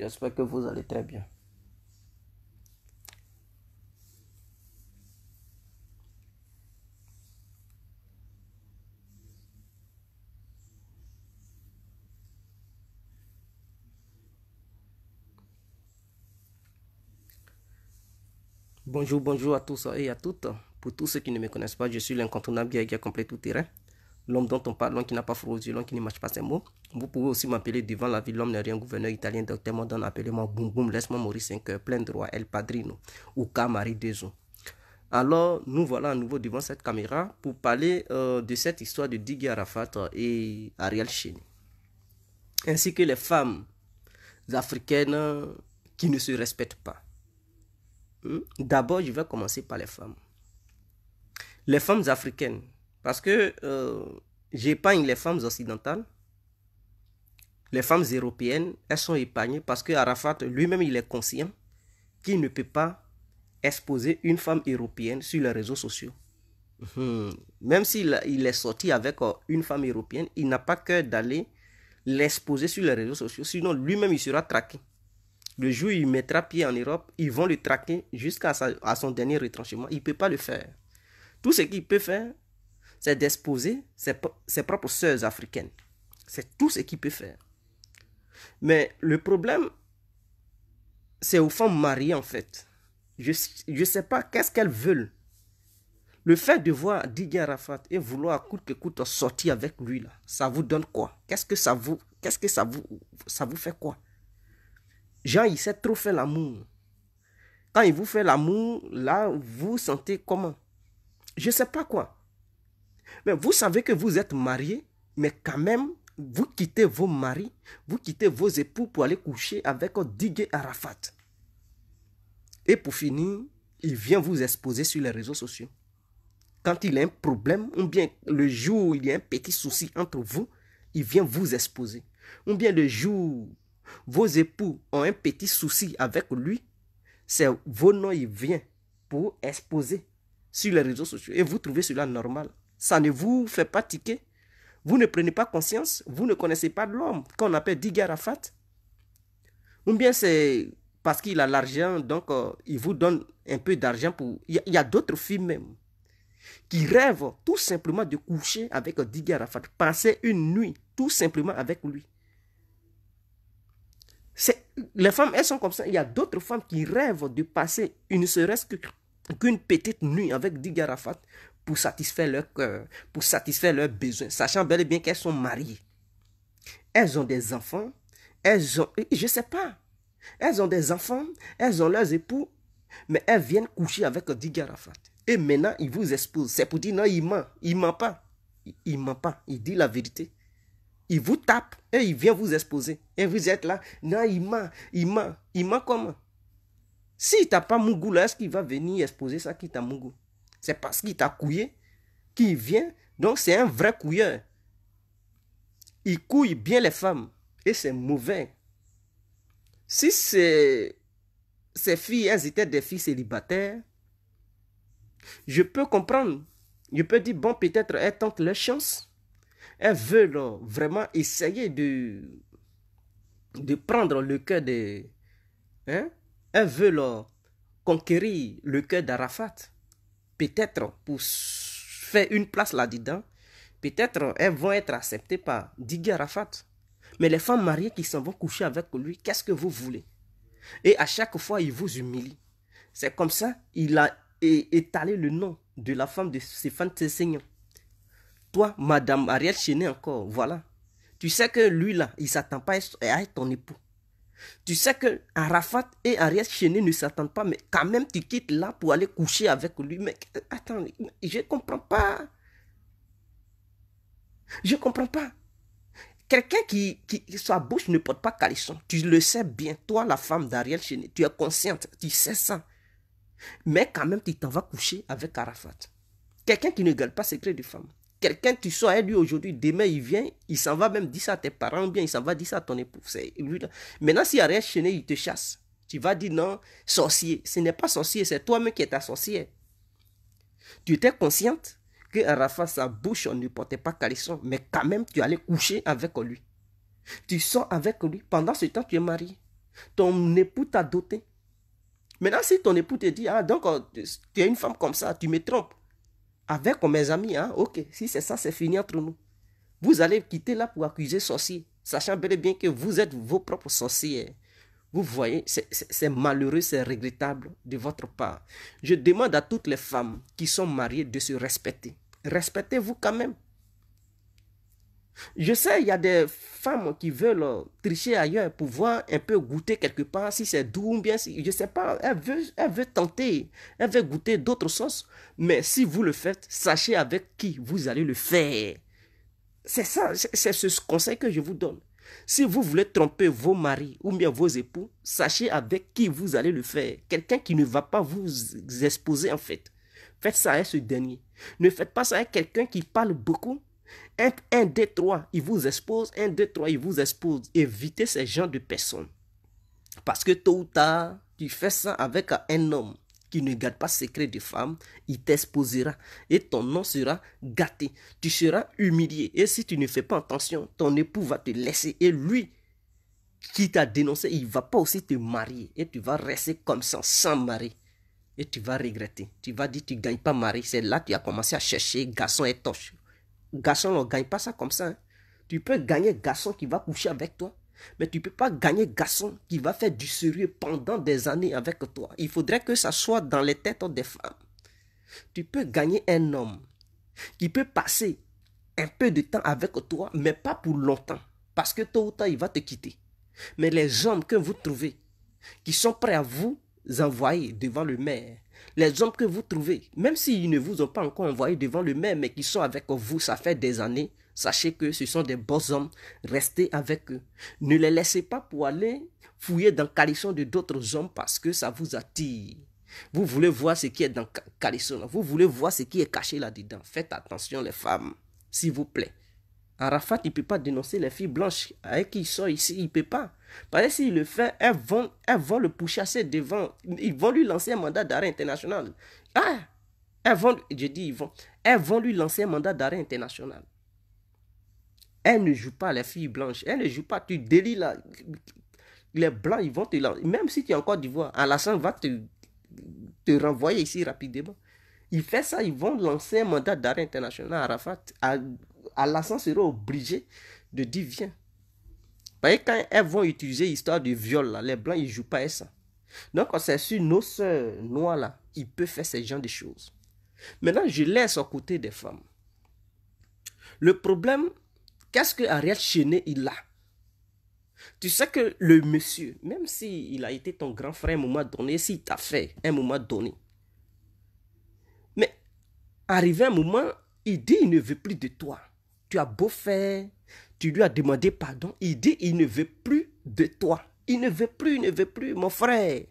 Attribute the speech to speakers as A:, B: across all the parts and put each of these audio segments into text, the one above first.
A: J'espère que vous allez très bien. Bonjour, bonjour à tous et à toutes. Pour tous ceux qui ne me connaissent pas, je suis l'incontournable a complet tout terrain l'homme dont on parle, l'homme qui n'a pas froid l'homme qui ne marche pas ses mots. Vous pouvez aussi m'appeler devant la ville, l'homme n'est rien, gouverneur italien, docteur Mandon, appelez-moi Boum Boum, laisse-moi mourir 5 heures, plein droit, El Padrino, ou Camari Dezo. Alors, nous voilà à nouveau devant cette caméra pour parler euh, de cette histoire de Diggy Arafat et Ariel Cheney. Ainsi que les femmes africaines qui ne se respectent pas. Hmm? D'abord, je vais commencer par les femmes. Les femmes africaines parce que euh, j'épargne les femmes occidentales, les femmes européennes, elles sont épargnées parce que Arafat lui-même, il est conscient qu'il ne peut pas exposer une femme européenne sur les réseaux sociaux. Hmm. Même s'il il est sorti avec euh, une femme européenne, il n'a pas que d'aller l'exposer sur les réseaux sociaux, sinon lui-même, il sera traqué. Le jour où il mettra pied en Europe, ils vont le traquer jusqu'à à son dernier retranchement. Il ne peut pas le faire. Tout ce qu'il peut faire, c'est d'exposer ses, propres sœurs africaines. C'est tout ce qu'il peut faire. Mais le problème, c'est aux femmes mariées en fait. Je ne sais pas qu'est-ce qu'elles veulent. Le fait de voir Didier Arafat et vouloir coûte que coûte sortir avec lui, là, ça vous donne quoi Qu'est-ce que ça vous, qu'est-ce que ça vous, ça vous fait quoi Jean, il sait trop faire l'amour. Quand il vous fait l'amour, là, vous sentez comment Je ne sais pas quoi. Mais vous savez que vous êtes marié, mais quand même, vous quittez vos maris, vous quittez vos époux pour aller coucher avec Digue Arafat. Et pour finir, il vient vous exposer sur les réseaux sociaux. Quand il a un problème, ou bien le jour où il y a un petit souci entre vous, il vient vous exposer. Ou bien le jour où vos époux ont un petit souci avec lui, c'est vos noms, il vient pour exposer sur les réseaux sociaux. Et vous trouvez cela normal ça ne vous fait pas tiquer. Vous ne prenez pas conscience, vous ne connaissez pas l'homme qu'on appelle Diga Arafat. Ou bien c'est parce qu'il a l'argent, donc euh, il vous donne un peu d'argent pour... Il y a, d'autres filles même qui rêvent tout simplement de coucher avec Diga passer une nuit tout simplement avec lui. Les femmes, elles sont comme ça. Il y a d'autres femmes qui rêvent de passer une serait-ce qu'une petite nuit avec Diga Arafat pour satisfaire leur cœur, euh, pour satisfaire leurs besoins, sachant bel et bien qu'elles sont mariées. Elles ont des enfants, elles ont, je ne sais pas, elles ont des enfants, elles ont leurs époux, mais elles viennent coucher avec Digarafat. Et maintenant, il vous expose. C'est pour dire, non, il ment, il ment pas. Il, ment pas, il dit la vérité. Il vous tape et il vient vous exposer. Et vous êtes là, non, il ment, il ment, il ment comment S'il pas Mougou, là, est-ce qu'il va venir exposer ça qui t'a Mougou c'est parce qu'il t'a couillé qu'il vient. Donc c'est un vrai couilleur. Il couille bien les femmes. Et c'est mauvais. Si ces, ces filles, elles étaient des filles célibataires, je peux comprendre. Je peux dire, bon, peut-être elles tentent leur chance. Elles veulent vraiment essayer de, de prendre le cœur de. Hein? Elles veulent conquérir le cœur d'Arafat peut-être pour faire une place là-dedans, peut-être elles vont être acceptées par Diga Rafat. Mais les femmes mariées qui s'en vont coucher avec lui, qu'est-ce que vous voulez Et à chaque fois, il vous humilie. C'est comme ça il a étalé le nom de la femme de Stéphane Tessegnon. Toi, Madame Ariel Chenet encore, voilà. Tu sais que lui là, il s'attend pas à être ton époux. Tu sais que Arafat et Ariel Chené ne s'attendent pas, mais quand même tu quittes là pour aller coucher avec lui. Mais euh, attends, je ne comprends pas. Je ne comprends pas. Quelqu'un qui, qui, sa bouche ne porte pas caleçon. Tu le sais bien, toi, la femme d'Ariel Chené, tu es consciente, tu sais ça. Mais quand même, tu t'en vas coucher avec Arafat. Quelqu'un qui ne gueule pas secret de femme. Quelqu'un, tu sois avec lui aujourd'hui, demain il vient, il s'en va même dire ça à tes parents, bien il s'en va dire ça à ton époux. Maintenant, s'il y a il te chasse. Tu vas dire non, sorcier. Ce n'est pas sorcier, c'est toi-même qui es ta sorcière. Tu étais consciente que Rafa, sa bouche, on ne portait pas caleçon, mais quand même, tu allais coucher avec lui. Tu sors avec lui. Pendant ce temps, tu es marié. Ton époux t'a doté. Maintenant, si ton époux te dit, ah, donc, tu es une femme comme ça, tu me trompes avec mes amis, hein, ok, si c'est ça, c'est fini entre nous. Vous allez quitter là pour accuser sorcier, sachant bel et bien que vous êtes vos propres sorciers. Vous voyez, c'est malheureux, c'est regrettable de votre part. Je demande à toutes les femmes qui sont mariées de se respecter. Respectez-vous quand même. Je sais, il y a des femmes qui veulent euh, tricher ailleurs pour voir un peu goûter quelque part, si c'est doux ou bien, si, je sais pas. Elle veut, elle veut tenter, elle veut goûter d'autres sauces. Mais si vous le faites, sachez avec qui vous allez le faire. C'est ça, c'est ce conseil que je vous donne. Si vous voulez tromper vos maris ou bien vos époux, sachez avec qui vous allez le faire. Quelqu'un qui ne va pas vous exposer en fait. Faites ça avec ce dernier. Ne faites pas ça avec quelqu'un qui parle beaucoup un, 2, trois. il vous expose. Un, 2, trois. il vous expose. Évitez ces gens de personnes. Parce que tôt ou tard, tu fais ça avec un homme qui ne garde pas secret de femme, il t'exposera et ton nom sera gâté. Tu seras humilié. Et si tu ne fais pas attention, ton époux va te laisser. Et lui qui t'a dénoncé, il va pas aussi te marier. Et tu vas rester comme ça, sans mari. Et tu vas regretter. Tu vas dire, tu ne gagnes pas mari. C'est là que tu as commencé à chercher garçon et toche. Garçon, on ne gagne pas ça comme ça. Hein. Tu peux gagner garçon qui va coucher avec toi, mais tu ne peux pas gagner garçon qui va faire du sérieux pendant des années avec toi. Il faudrait que ça soit dans les têtes des femmes. Tu peux gagner un homme qui peut passer un peu de temps avec toi, mais pas pour longtemps, parce que tôt ou tard, il va te quitter. Mais les hommes que vous trouvez, qui sont prêts à vous envoyer devant le maire, les hommes que vous trouvez, même s'ils ne vous ont pas encore envoyé devant le même mais qui sont avec vous, ça fait des années, sachez que ce sont des bons hommes, restez avec eux. Ne les laissez pas pour aller fouiller dans le carisson de d'autres hommes parce que ça vous attire. Vous voulez voir ce qui est dans le carisson, vous voulez voir ce qui est caché là-dedans. Faites attention les femmes, s'il vous plaît. Arafat, il ne peut pas dénoncer les filles blanches avec qui il sort ici, il ne peut pas. Parce que s'il le fait, elles vont, elles vont le pourchasser devant, ils vont lui lancer un mandat d'arrêt international. Ah, elles vont, je dis, ils vont, elles vont lui lancer un mandat d'arrêt international. Elles ne jouent pas les filles blanches, elles ne jouent pas, tu délis là. Les blancs, ils vont te Même si tu es en Côte d'Ivoire, Alassane va te, renvoyer ici rapidement. Il fait ça, ils vont lancer un mandat d'arrêt international à Arafat, Alassane sera obligé de dire viens. Vous quand elles vont utiliser l'histoire du viol, les blancs, ils ne jouent pas à ça. Donc, c'est sur nos soeurs noires, là, ils peuvent faire ce genre de choses. Maintenant, je laisse aux côté des femmes. Le problème, qu'est-ce que Ariel Chenet, il a Tu sais que le monsieur, même s'il a été ton grand frère à un moment donné, s'il t'a fait à un moment donné, mais arrivé un moment, il dit il ne veut plus de toi tu as beau faire, tu lui as demandé pardon, il dit, il ne veut plus de toi. Il ne veut plus, il ne veut plus, mon frère.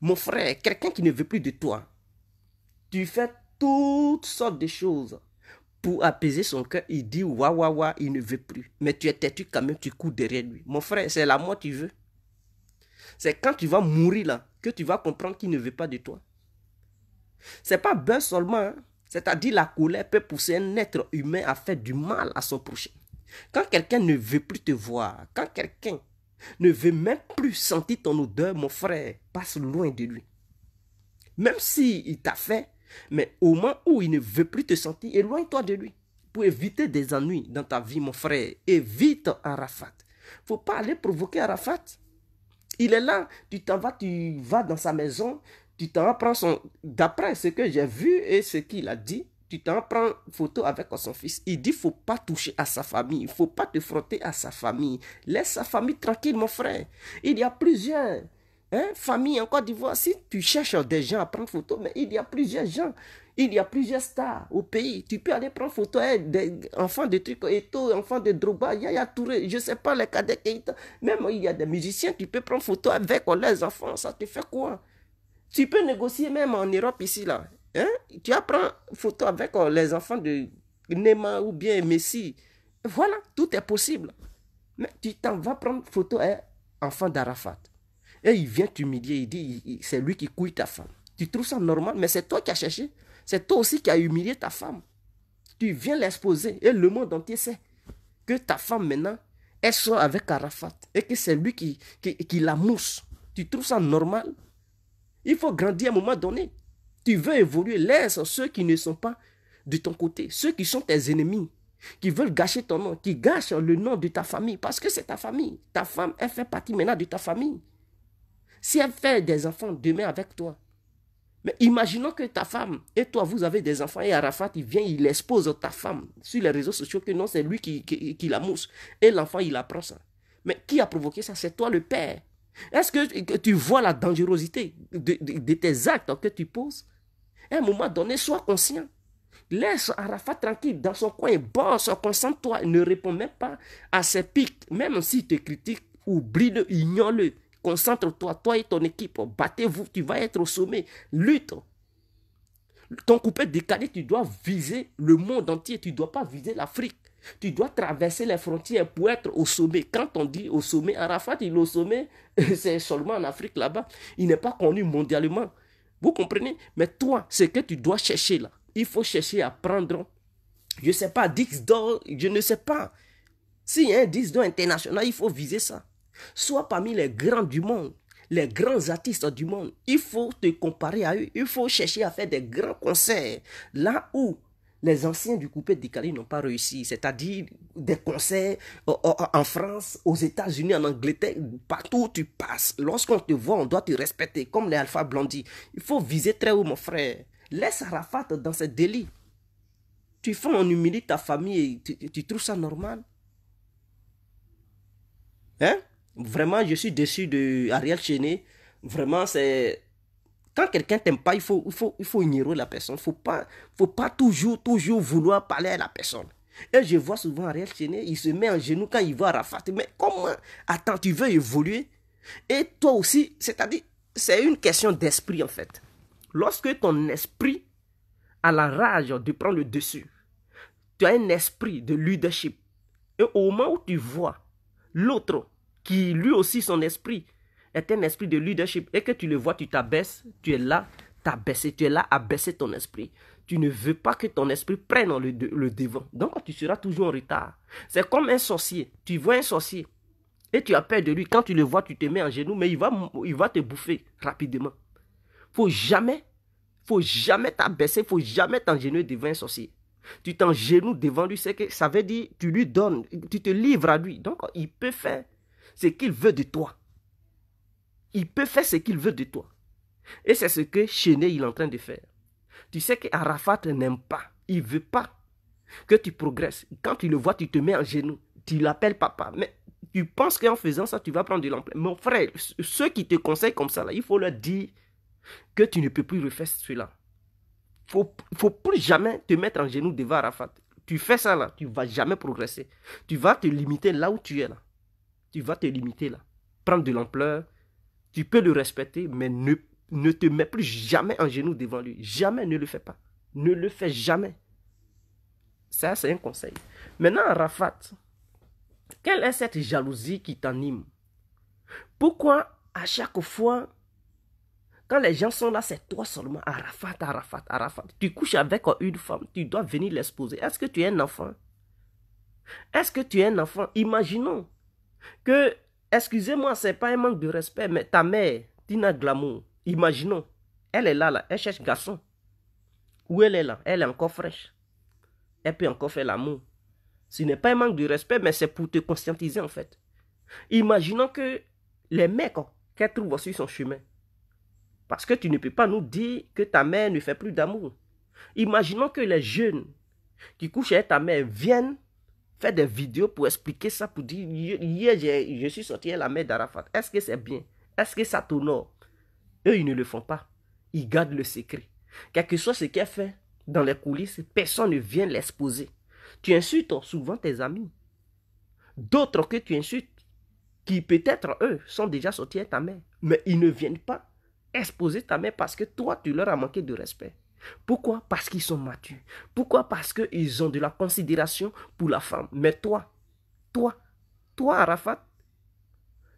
A: Mon frère, quelqu'un qui ne veut plus de toi. Tu fais toutes sortes de choses pour apaiser son cœur. Il dit, waouh, waouh, waouh, il ne veut plus. Mais tu es têtu quand même, tu cours derrière lui. Mon frère, c'est la mort tu veux. C'est quand tu vas mourir là que tu vas comprendre qu'il ne veut pas de toi. C'est pas bien seulement. Hein. C'est-à-dire la colère peut pousser un être humain à faire du mal à son prochain. Quand quelqu'un ne veut plus te voir, quand quelqu'un ne veut même plus sentir ton odeur, mon frère, passe loin de lui. Même s'il t'a fait, mais au moment où il ne veut plus te sentir, éloigne-toi de lui pour éviter des ennuis dans ta vie, mon frère. Évite Arafat. faut pas aller provoquer Arafat. Il est là, tu t'en vas, tu vas dans sa maison, tu t'en prends son. D'après ce que j'ai vu et ce qu'il a dit, tu t'en prends photo avec son fils. Il dit faut pas toucher à sa famille, il faut pas te frotter à sa famille. Laisse sa famille tranquille, mon frère. Il y a plusieurs hein, familles en Côte d'Ivoire. Si tu cherches des gens à prendre photo, mais il y a plusieurs gens. Il y a plusieurs stars au pays. Tu peux aller prendre photo hein, des enfants de trucs Eto, enfants de Droba, Yaya Touré, je ne sais pas, les cadets Même il y a des musiciens, tu peux prendre photo avec leurs enfants. Ça te fait quoi tu peux négocier même en Europe ici, là. Hein? Tu apprends photo avec euh, les enfants de Neymar ou bien Messi. Voilà, tout est possible. Mais tu t'en vas prendre photo avec hein, enfant d'Arafat. Et il vient t'humilier, il dit, c'est lui qui couille ta femme. Tu trouves ça normal, mais c'est toi qui as cherché. C'est toi aussi qui as humilié ta femme. Tu viens l'exposer et le monde entier sait que ta femme maintenant, elle sort avec Arafat et que c'est lui qui, qui, qui la mousse. Tu trouves ça normal il faut grandir à un moment donné. Tu veux évoluer, laisse ceux qui ne sont pas de ton côté, ceux qui sont tes ennemis, qui veulent gâcher ton nom, qui gâchent le nom de ta famille, parce que c'est ta famille. Ta femme, elle fait partie maintenant de ta famille. Si elle fait des enfants demain avec toi, mais imaginons que ta femme et toi, vous avez des enfants et Arafat, il vient, il expose ta femme sur les réseaux sociaux que non, c'est lui qui, qui, la mousse. Et l'enfant, il apprend ça. Mais qui a provoqué ça C'est toi le père. Est-ce que tu vois la dangerosité de, tes actes que tu poses À un moment donné, sois conscient. Laisse Arafat tranquille dans son coin, bosse, concentre-toi, ne réponds même pas à ses pics, même s'il te critique, oublie-le, ignore-le, concentre-toi, toi et ton équipe, battez-vous, tu vas être au sommet, lutte. Ton coupé décalé, tu dois viser le monde entier, tu ne dois pas viser l'Afrique. Tu dois traverser les frontières pour être au sommet. Quand on dit au sommet, Arafat, il est au sommet, c'est seulement en Afrique là-bas. Il n'est pas connu mondialement. Vous comprenez Mais toi, ce que tu dois chercher là, il faut chercher à prendre, je ne sais pas, 10 d'or, je ne sais pas. S'il y a un 10 d'or international, il faut viser ça. Soit parmi les grands du monde, les grands artistes du monde. Il faut te comparer à eux. Il faut chercher à faire des grands concerts. Là où les anciens du coupé décalé n'ont pas réussi, c'est-à-dire des concerts euh, euh, euh, en France, aux États-Unis, en Angleterre, partout où tu passes. Lorsqu'on te voit, on doit te respecter, comme les Alpha Blondie. Il faut viser très haut, mon frère. Laisse Arafat dans ses délits. Tu fais, on humilie ta famille et tu, trouves ça normal. Hein? Vraiment, je suis déçu de Ariel Cheney. Vraiment, c'est quand quelqu'un t'aime pas, il faut, il, faut, il faut ignorer la personne. Il faut pas, faut pas toujours, toujours vouloir parler à la personne. Et je vois souvent Ariel chéné, il se met en genoux quand il voit Rafat. Mais comment Attends, tu veux évoluer Et toi aussi, c'est-à-dire, c'est une question d'esprit en fait. Lorsque ton esprit a la rage de prendre le dessus, tu as un esprit de leadership. Et au moment où tu vois l'autre qui lui aussi son esprit est un esprit de leadership et que tu le vois, tu t'abaisses, tu es là, t'abaisser, tu es là à baisser ton esprit. Tu ne veux pas que ton esprit prenne le, devant. Donc tu seras toujours en retard. C'est comme un sorcier. Tu vois un sorcier et tu as peur de lui. Quand tu le vois, tu te mets en genoux, mais il va, il va te bouffer rapidement. Faut jamais, faut jamais t'abaisser, faut jamais t'engénuer devant un sorcier. Tu t'engénues devant lui, c'est que ça veut dire tu lui donnes, tu te livres à lui. Donc il peut faire ce qu'il veut de toi. Il peut faire ce qu'il veut de toi. Et c'est ce que Cheney est en train de faire. Tu sais qu'Arafat n'aime pas. Il ne veut pas que tu progresses. Quand tu le vois, tu te mets en genoux. Tu l'appelles papa. Mais tu penses qu'en faisant ça, tu vas prendre de l'ampleur. Mon frère, ceux qui te conseillent comme ça, là, il faut leur dire que tu ne peux plus refaire cela. Il faut, faut plus jamais te mettre en genoux devant Arafat. Tu fais ça là, tu vas jamais progresser. Tu vas te limiter là où tu es là. Tu vas te limiter là. Prendre de l'ampleur, tu peux le respecter, mais ne, ne te mets plus jamais en genoux devant lui. Jamais ne le fais pas. Ne le fais jamais. Ça, c'est un conseil. Maintenant, Rafat, quelle est cette jalousie qui t'anime Pourquoi à chaque fois, quand les gens sont là, c'est toi seulement, Arafat, Arafat, Arafat. Tu couches avec une femme, tu dois venir l'exposer. Est-ce que tu es un enfant Est-ce que tu es un enfant Imaginons que Excusez-moi, c'est pas un manque de respect, mais ta mère, Tina Glamour, imaginons, elle est là, là, elle cherche garçon. Où elle est là Elle est encore fraîche. Elle peut encore faire l'amour. Ce n'est pas un manque de respect, mais c'est pour te conscientiser en fait. Imaginons que les mecs oh, qu'elle trouve sur son chemin. Parce que tu ne peux pas nous dire que ta mère ne fait plus d'amour. Imaginons que les jeunes qui couchent avec ta mère viennent faire des vidéos pour expliquer ça, pour dire hier je, suis sorti à la mer d'Arafat. Est-ce que c'est bien Est-ce que ça t'honore Eux, ils ne le font pas. Ils gardent le secret. Quel que soit ce qui est fait dans les coulisses, personne ne vient l'exposer. Tu insultes souvent tes amis. D'autres que tu insultes, qui peut-être eux sont déjà sortis à ta mère, mais ils ne viennent pas exposer ta mère parce que toi, tu leur as manqué de respect. Pourquoi Parce qu'ils sont matures. Pourquoi Parce qu'ils ont de la considération pour la femme. Mais toi, toi, toi, Arafat,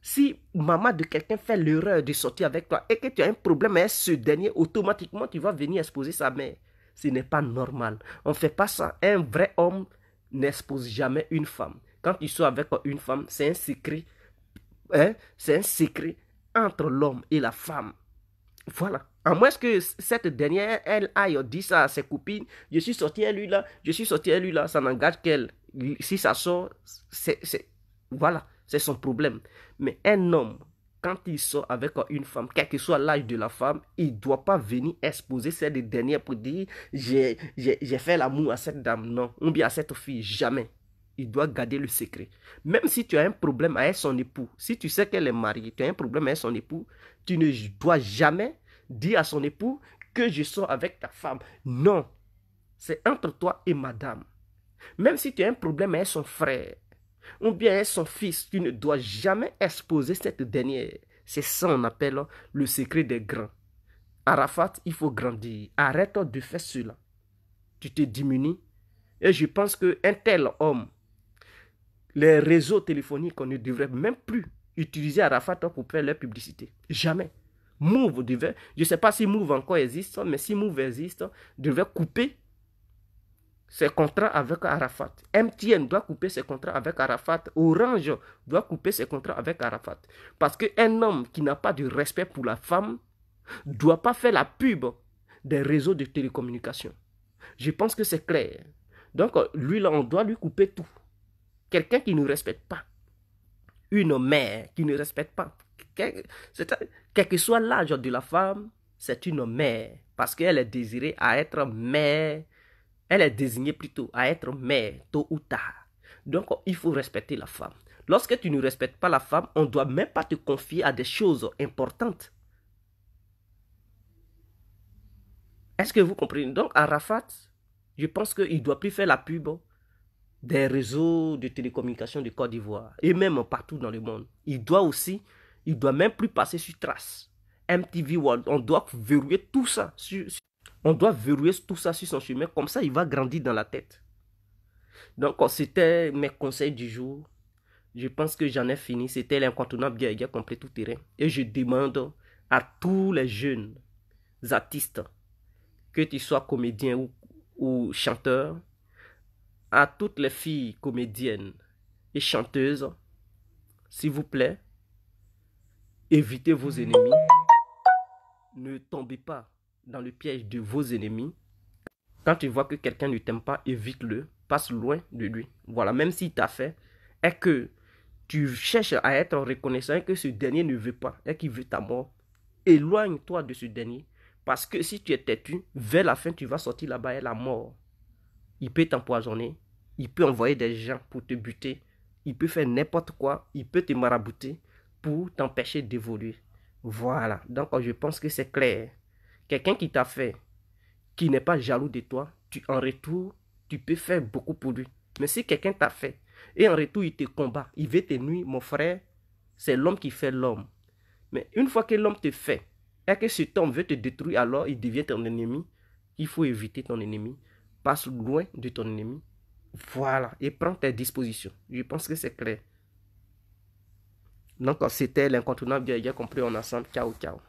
A: si maman de quelqu'un fait l'erreur de sortir avec toi et que tu as un problème avec ce dernier, automatiquement tu vas venir exposer sa mère. Ce n'est pas normal. On ne fait pas ça. Un vrai homme n'expose jamais une femme. Quand tu sort avec une femme, c'est un secret. Hein, c'est un secret entre l'homme et la femme. Voilà. À moins que cette dernière, elle aille dit ça à ses copines, je suis sorti à lui là, je suis sorti à lui là, ça n'engage qu'elle. Si ça sort, c'est, voilà, c'est son problème. Mais un homme, quand il sort avec une femme, quel que soit l'âge de la femme, il ne doit pas venir exposer cette dernière pour dire j'ai, j'ai fait l'amour à cette dame, non, ou bien à cette fille, jamais il doit garder le secret. Même si tu as un problème avec son époux, si tu sais qu'elle est mariée, tu as un problème avec son époux, tu ne dois jamais dit à son époux que je sors avec ta femme. Non, c'est entre toi et madame. Même si tu as un problème avec son frère ou bien avec son fils, tu ne dois jamais exposer cette dernière. C'est ça qu'on appelle le secret des grands. Arafat, il faut grandir. Arrête de faire cela. Tu te diminues. Et je pense qu'un tel homme, les réseaux téléphoniques, on ne devrait même plus utiliser Arafat pour faire leur publicité. Jamais. Move devait, je ne sais pas si Mouv encore existe, mais si Mouv existe, devait couper ses contrats avec Arafat. MTN doit couper ses contrats avec Arafat. Orange doit couper ses contrats avec Arafat. Parce qu'un homme qui n'a pas de respect pour la femme ne doit pas faire la pub des réseaux de télécommunication. Je pense que c'est clair. Donc, lui, là, on doit lui couper tout. Quelqu'un qui ne respecte pas. Une mère qui ne respecte pas. C'est... Quel que soit l'âge de la femme, c'est une mère, parce qu'elle est désirée à être mère. Elle est désignée plutôt à être mère, tôt ou tard. Donc, il faut respecter la femme. Lorsque tu ne respectes pas la femme, on ne doit même pas te confier à des choses importantes. Est-ce que vous comprenez Donc, Arafat, je pense qu'il ne doit plus faire la pub des réseaux de télécommunications de Côte d'Ivoire et même partout dans le monde. Il doit aussi il ne doit même plus passer sur trace. MTV World, on doit verrouiller tout ça. on doit verrouiller tout ça sur son chemin. Comme ça, il va grandir dans la tête. Donc, oh, c'était mes conseils du jour. Je pense que j'en ai fini. C'était l'incontournable guerrier complet tout terrain. Et je demande à tous les jeunes artistes, que tu sois comédien ou chanteur, à toutes les filles comédiennes et chanteuses, s'il vous plaît, évitez vos ennemis. Ne tombez pas dans le piège de vos ennemis. Quand tu vois que quelqu'un ne t'aime pas, évite-le. Passe loin de lui. Voilà, même s'il t'a fait, et que tu cherches à être reconnaissant et que ce dernier ne veut pas et qu'il veut ta mort, éloigne-toi de ce dernier. Parce que si tu es têtu, vers la fin, tu vas sortir là-bas et la mort. Il peut t'empoisonner, il peut envoyer des gens pour te buter, il peut faire n'importe quoi, il peut te marabouter pour t'empêcher d'évoluer. Voilà. Donc, oh, je pense que c'est clair. Quelqu'un qui t'a fait, qui n'est pas jaloux de toi, tu en retour, tu peux faire beaucoup pour lui. Mais si quelqu'un t'a fait et en retour, il te combat, il veut te nuire, mon frère, c'est l'homme qui fait l'homme. Mais une fois que l'homme te fait et que cet homme veut te détruire, alors il devient ton ennemi. Il faut éviter ton ennemi. Passe loin de ton ennemi. Voilà. Et prends tes dispositions. Je pense que c'est clair. Donc, c'était l'incontournable bien compris en ensemble. Ciao, ciao.